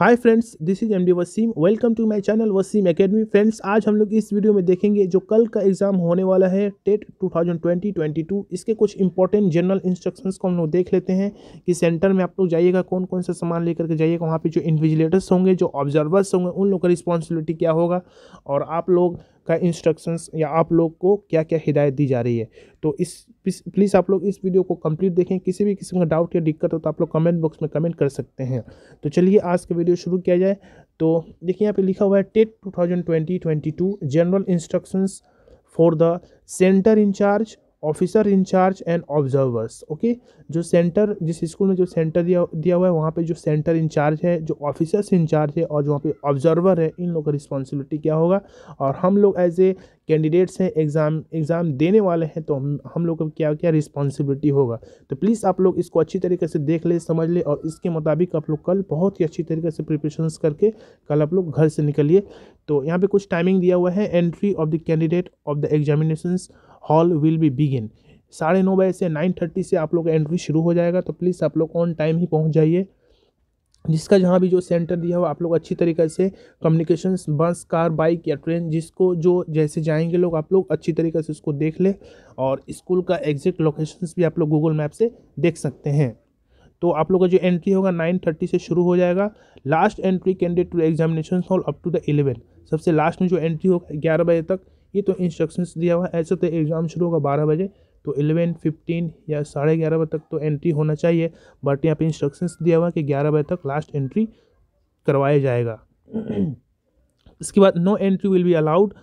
hi friends this is MD Wasim welcome to my channel Wasim academy friends आज हम लोग इस वीडियो में देखेंगे जो कल का एग्ज़ाम होने वाला है टेट 2020-22 इसके कुछ इंपॉर्टेंट जनरल इंस्ट्रक्शंस को हम लोग देख लेते हैं कि सेंटर में आप लोग जाइएगा कौन कौन सा सामान लेकर के जाइएगा वहाँ पर जो इन्विजिलेटर्स होंगे जो ऑब्जर्वर्स होंगे उन लोग का रिस्पॉन्सिबिलिटी क्या होगा और आप लोग का इंस्ट्रक्शंस या आप लोग को क्या क्या हिदायत दी जा रही है तो इस प्लीज़ आप लोग इस वीडियो को कंप्लीट देखें किसी भी किस्म का डाउट या दिक्कत हो तो आप लोग कमेंट बॉक्स में कमेंट कर सकते हैं तो चलिए आज का वीडियो शुरू किया जाए तो देखिए यहाँ पे लिखा हुआ है TET two general instructions for the centre incharge officer incharge and observers okay जो सेंटर जिस स्कूल में जो सेंटर दिया दिया हुआ है वहाँ पे जो सेंटर इंचार्ज है जो ऑफिसर्स इंचार्ज है और जो वहाँ पे ऑब्जर्वर है इन लोगों का रिस्पॉन्सिबिलिटी क्या होगा और हम लोग एज ए कैंडिडेट्स हैं एग्ज़ाम एग्ज़ाम देने वाले हैं तो हम हम लोग का क्या क्या रिस्पॉन्सिबिलिटी होगा तो प्लीज़ आप लोग इसको अच्छी तरीके से देख ले समझ ले और इसके मुताबिक आप लोग कल बहुत ही अच्छी तरीके से प्रिपरेशन करके कल आप लोग घर से निकलिए तो यहाँ पे कुछ टाइमिंग दिया हुआ है entry of the candidate of the examinations hall will be begin साढ़े नौ बजे से नाइन थर्टी से आप लोग का एंट्री शुरू हो जाएगा तो प्लीज़ आप लोग ऑन टाइम ही पहुँच जाइए जिसका जहाँ भी जो सेंटर दिया हो आप लोग अच्छी तरीके से कम्युनिकेशन बस कार बाइक या ट्रेन जिसको जो जैसे जाएंगे लोग आप लोग अच्छी तरीके से उसको देख ले और स्कूल का एग्जैक्ट लोकेशन भी आप लोग गूगल मैप से देख सकते हैं तो आप लोग का जो एंट्री होगा नाइन थर्टी से शुरू हो जाएगा last entry candidate to examination hall up to the eleven सबसे लास्ट में जो एंट्री होगा ग्यारह बजे तक ये तो इंस्ट्रक्शंस दिया हुआ है ऐसे तो एग्ज़ाम शुरू होगा बारह बजे तो एलेवन फिफ्टीन या साढ़े ग्यारह बजे तक तो एंट्री होना चाहिए बट यहाँ पे इंस्ट्रक्शंस दिया हुआ है कि ग्यारह बजे तक लास्ट एंट्री करवाया जाएगा इसके बाद no entry will be allowed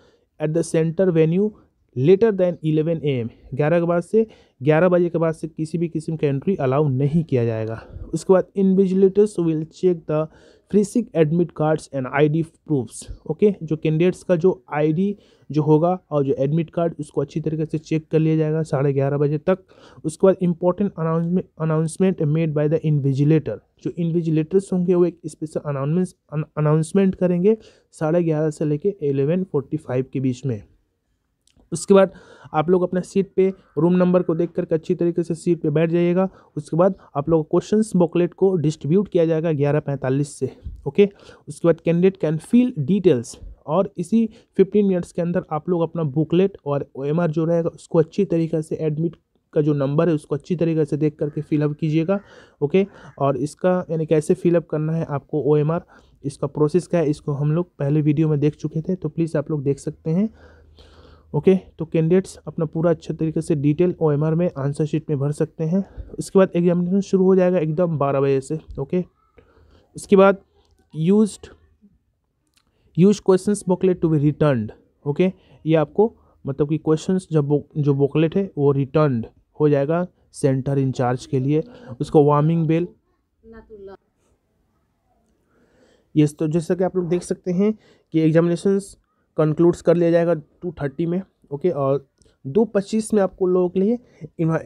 at the centre venue later than eleven A M ग्यारह के बाद से ग्यारह बजे के बाद से किसी भी किस्म का एंट्री अलाउ नहीं किया जाएगा उसके बाद invigilators will check the frisk admit cards and ID proofs okay जो कैंडिडेट्स का जो आईडी जो होगा और जो एडमिट कार्ड उसको अच्छी तरीके से चेक कर लिया जाएगा साढ़े ग्यारह बजे तक उसके बाद important announcement announcement made by the invigilator जो इन्विजिलेटर्स होंगे वो एक स्पेशल अनाउंसमेंट अनाउंसमेंट करेंगे साढ़े ग्यारह से लेके एलेवन फोर्टी फाइव के बीच में उसके बाद आप लोग अपना सीट पे रूम नंबर को देख करके अच्छी तरीके से सीट पे बैठ जाइएगा उसके बाद आप लोग क्वेश्चन बुकलेट को डिस्ट्रीब्यूट किया जाएगा ग्यारह पैंतालीस से ओके उसके बाद कैंडिडेट कैन फील डिटेल्स और इसी फिफ्टीन मिनट्स के अंदर आप लोग अपना बुकलेट और ओ जो रहेगा उसको अच्छी तरीके से एडमिट का जो नंबर है उसको अच्छी तरीके से देख करके फिलअप कीजिएगा ओके और इसका यानी कैसे फिलअप करना है आपको ओ इसका प्रोसेस क्या है इसको हम लोग पहले वीडियो में देख चुके थे तो प्लीज़ आप लोग देख सकते हैं ओके तो कैंडिडेट्स अपना पूरा अच्छे तरीके से डिटेल ओ में आंसर शीट में भर सकते हैं उसके बाद एग्जामिनेशन शुरू हो जाएगा एकदम बारह बजे से ओके उसके बाद use use question booklet to be return okay ये आपको मतलब कि क्वेश्चंस जब जो बुकलेट है वो रिटर्न हो जाएगा सेंटर इंचार्ज के लिए उसको वार्मिंग बेल यस तो जैसा कि आप लोग देख सकते हैं कि एग्जामिनेशंस कंक्लूड्स कर लिया जाएगा टू थर्टी में ओके और दो पच्चीस में आपको लोगों के लिए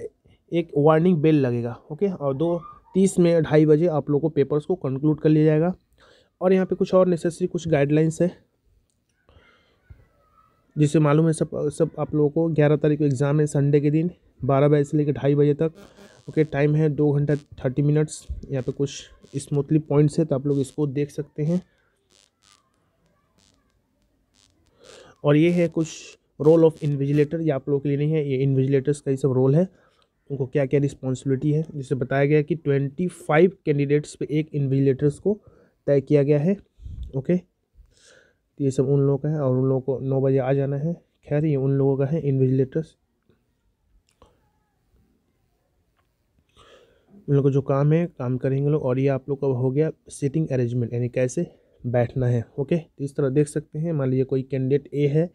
एक वार्निंग बेल लगेगा ओके और दो तीस में ढाई बजे आप लोगों को पेपर्स को कंक्लूड कर लिया जाएगा और यहाँ पे कुछ और नेसेसरी कुछ गाइडलाइंस है जिसे मालूम है सब सब आप लोगों को ग्यारह तारीख को एग्ज़ाम है संडे के दिन बारह बजे से लेकर ढाई बजे तक ओके टाइम है दो घंटा थर्टी मिनट्स यहाँ पे कुछ स्मूथली पॉइंट्स है तो आप लोग इसको देख सकते हैं और ये है कुछ रोल ऑफ इन्विजिलेटर ये आप लोगों के लिए नहीं है ये इन्विजिलेटर्स का ये सब रोल है उनको क्या क्या रिस्पॉन्सिबिलिटी है जिसे बताया गया कि ट्वेंटी फाइव कैंडिडेट्स पे एक इन्विजिलेटर्स को तय किया गया है ओके तो ये सब उन लोगों का है और उन लोगों को नौ बजे आ जाना है खैर ये उन लोगों का है इन्विजिलेटर्स उन लोगों का जो काम है काम करेंगे लोग और ये आप लोग का हो गया सीटिंग अरेंजमेंट यानी कैसे बैठना है ओके तो इस तरह देख सकते हैं मान लीजिए कोई कैंडिडेट ए है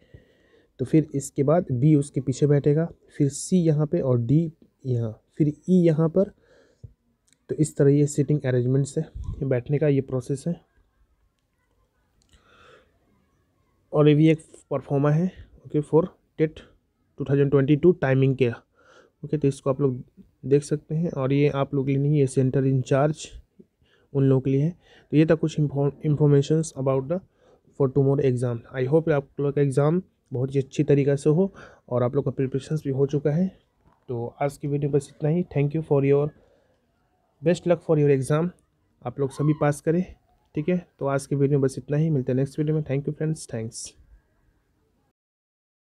तो फिर इसके बाद बी उसके पीछे बैठेगा फिर सी यहाँ पे और डी यहाँ फिर ई e यहाँ पर तो इस तरह ये सिटिंग अरेंजमेंट्स है बैठने का ये प्रोसेस है और ये भी एक परफॉर्मा है ओके फॉर टेट 2022 टाइमिंग के ओके तो इसको आप लोग देख सकते हैं और ये आप लोग के लिए नहीं ये सेंटर इंचार्ज उन लोगों के लिए है तो ये था कुछ information about the for tomorrow exam I hope आप लोग का एग्ज़ाम बहुत ही अच्छी तरीक़े से हो और आप लोग का प्रिपरेशन भी हो चुका है तो आज की वीडियो बस इतना ही thank you for your best luck for your exam आप लोग सभी पास करें ठीक है तो आज की वीडियो बस इतना ही मिलते हैं नेक्स्ट वीडियो में थैंक यू फ्रेंड्स थैंक्स